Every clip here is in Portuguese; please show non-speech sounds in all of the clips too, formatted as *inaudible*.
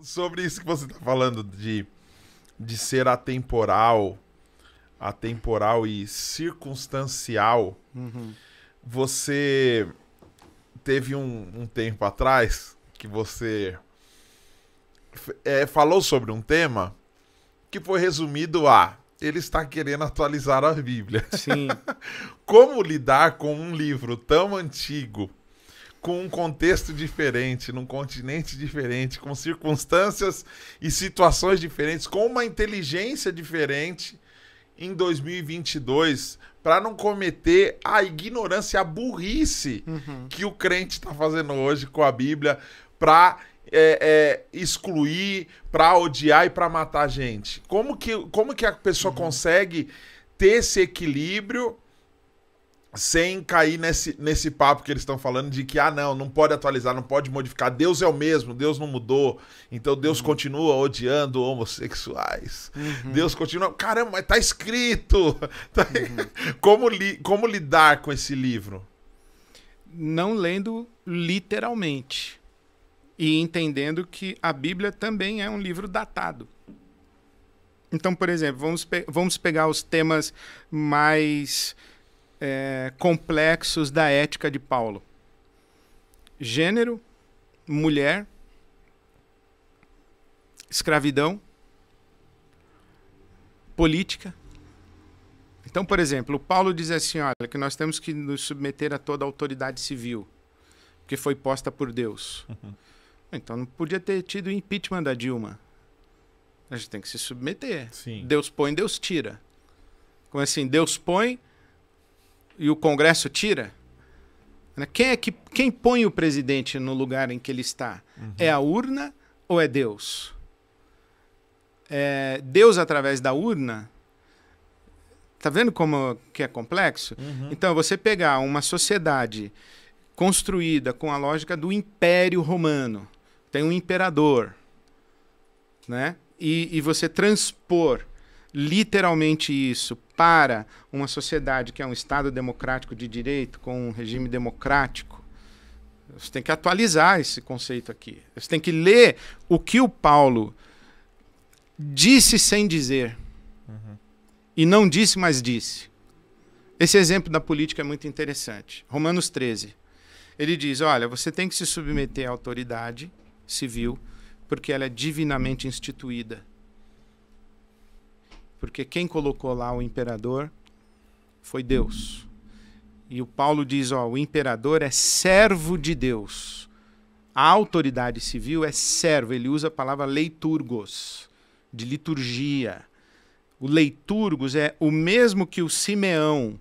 Sobre isso que você tá falando de, de ser atemporal, atemporal e circunstancial, uhum. você teve um, um, tempo atrás que você é, falou sobre um tema que foi resumido a ele está querendo atualizar a Bíblia. Sim. *laughs* Como lidar com um livro tão antigo com um contexto diferente, num continente diferente, com circunstâncias e situações diferentes, com uma inteligência diferente em 2022 para não cometer a ignorância, a burrice uhum. que o crente está fazendo hoje com a Bíblia para é, é, excluir, para odiar e para matar gente. Como que, como que a pessoa uhum. consegue ter esse equilíbrio sem cair nesse, nesse papo que eles estão falando de que, ah, não, não pode atualizar, não pode modificar. Deus é o mesmo, Deus não mudou. Então Deus uhum. continua odiando homossexuais. Uhum. Deus continua. Caramba, mas tá escrito! *laughs* Tá... Uhum. como, li... como lidar com esse livro? Não lendo literalmente. E entendendo que a Bíblia também é um livro datado. Então, por exemplo, vamos, pe... vamos pegar os temas mais é, complexos da ética de Paulo: gênero, mulher, escravidão, política. Então, por exemplo, Paulo diz assim: olha, que nós temos que nos submeter a toda a autoridade civil, que foi posta por Deus. Uhum. Então não podia ter tido impeachment da Dilma. A gente tem que se submeter. Sim. Deus põe, Deus tira. Como assim? Deus põe, e o Congresso tira? Né, quem é que quem põe o presidente no lugar em que ele está? Uhum. É a urna ou é Deus? É Deus através da urna? Tá vendo como que é complexo? Uhum. Então você pegar uma sociedade construída com a lógica do Império Romano, tem um imperador, né? E, e você transpor literalmente isso para uma sociedade que é um Estado democrático de direito, com um regime democrático. Você tem que atualizar esse conceito aqui. Você tem que ler o que o Paulo disse sem dizer. Uhum. E não disse, mas disse. Esse exemplo da política é muito interessante. Romanos 13. Ele diz: olha, você tem que se submeter à autoridade civil, porque ela é divinamente instituída. Porque quem colocou lá o imperador foi Deus. E o Paulo diz: ó, o imperador é servo de Deus. A autoridade civil é servo. Ele usa a palavra leiturgos, de liturgia. O leiturgos é o mesmo que o Simeão,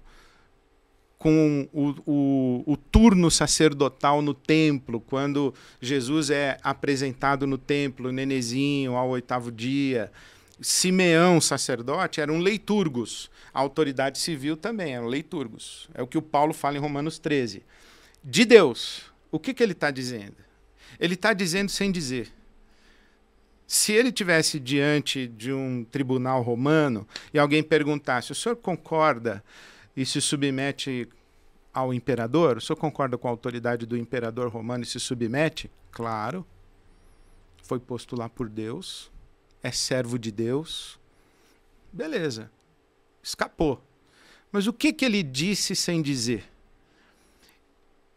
com o, o, o, turno sacerdotal no templo, quando Jesus é apresentado no templo, nenezinho, ao oitavo dia. Simeão, sacerdote, era um leiturgos. A autoridade civil também era um leiturgos. É o que o Paulo fala em Romanos 13. De Deus, o que, que ele está dizendo? Ele está dizendo sem dizer. Se ele tivesse diante de um tribunal romano e alguém perguntasse: o senhor concorda e se submete ao imperador? O senhor concorda com a autoridade do imperador romano e se submete? Claro. Foi posto lá por Deus é servo de Deus. Beleza, escapou. Mas o que, que ele disse sem dizer?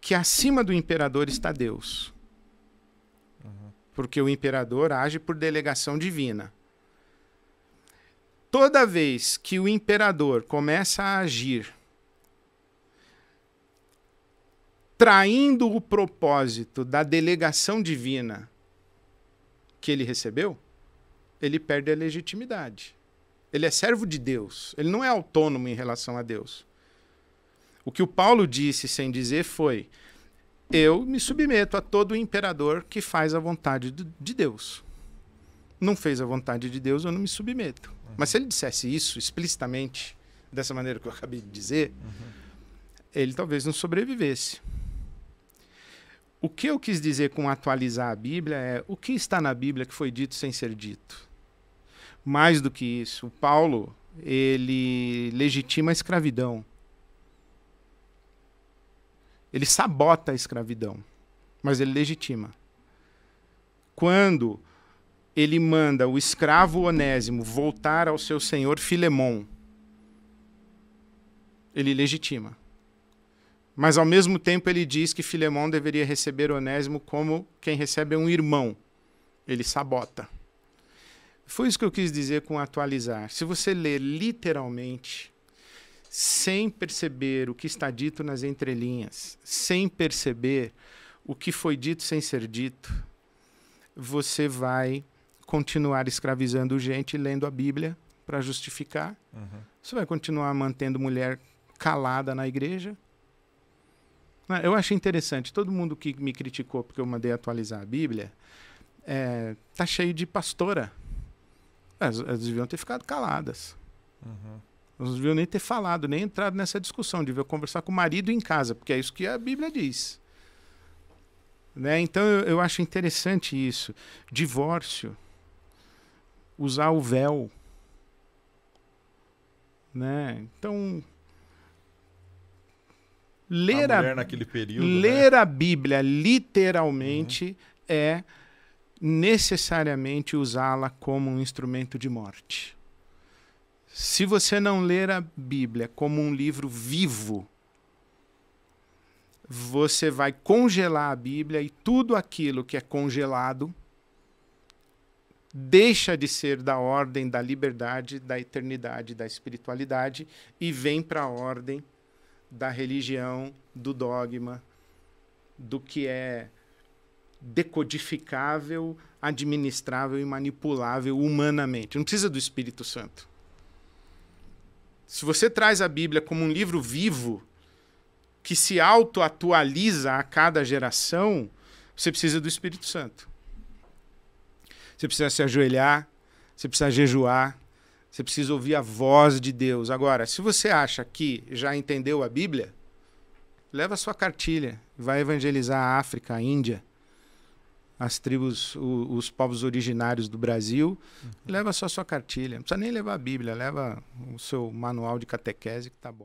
Que acima do imperador está Deus. Uhum. Porque o imperador age por delegação divina. Toda vez que o imperador começa a agir traindo o propósito da delegação divina que ele recebeu, ele perde a legitimidade. Ele é servo de Deus, ele não é autônomo em relação a Deus. O que o Paulo disse sem dizer foi: eu me submeto a todo imperador que faz a vontade de Deus. Não fez a vontade de Deus, eu não me submeto. Uhum. Mas se ele dissesse isso explicitamente, dessa maneira que eu acabei de dizer, uhum. ele talvez não sobrevivesse. O que eu quis dizer com atualizar a Bíblia é o que está na Bíblia que foi dito sem ser dito. Mais do que isso, Paulo ele legitima a escravidão. Ele sabota a escravidão, mas ele legitima. Quando ele manda o escravo Onésimo voltar ao seu senhor Filemon, ele legitima. Mas ao mesmo tempo ele diz que Filemon deveria receber Onésimo como quem recebe um irmão. Ele sabota. Foi isso que eu quis dizer com atualizar. Se você ler literalmente, sem perceber o que está dito nas entrelinhas, sem perceber o que foi dito sem ser dito, você vai continuar escravizando gente lendo a Bíblia para justificar. Uhum. Você vai continuar mantendo mulher calada na igreja. Ah, eu acho interessante. Todo mundo que me criticou porque eu mandei atualizar a Bíblia é, cheio de pastora elas, elas deviam ter ficado caladas. Uhum. Elas não deviam nem ter falado, nem entrado nessa discussão. Deviam conversar com o marido em casa, porque é isso que a Bíblia diz. Né? Então eu, eu acho interessante isso. Divórcio. Usar o véu. Né? Então ler a, a, naquele período, ler né? a Bíblia literalmente uhum. é necessariamente usá-la como um instrumento de morte. Se você não ler a Bíblia como um livro vivo, você vai congelar a Bíblia e tudo aquilo que é congelado deixa de ser da ordem da liberdade, da eternidade, da espiritualidade e vem para a ordem da religião, do dogma, do que é decodificável, administrável e manipulável humanamente. Não precisa do Espírito Santo. Se você traz a Bíblia como um livro vivo, que se auto-atualiza a cada geração, você precisa do Espírito Santo. Você precisa se ajoelhar, você precisa jejuar, você precisa ouvir a voz de Deus. Agora, se você acha que já entendeu a Bíblia, leva a sua cartilha, vai evangelizar a África, a Índia as tribos, o, os povos originários do Brasil, uhum. leva só a sua cartilha. Não precisa nem levar a Bíblia, leva o seu manual de catequese que tá bom.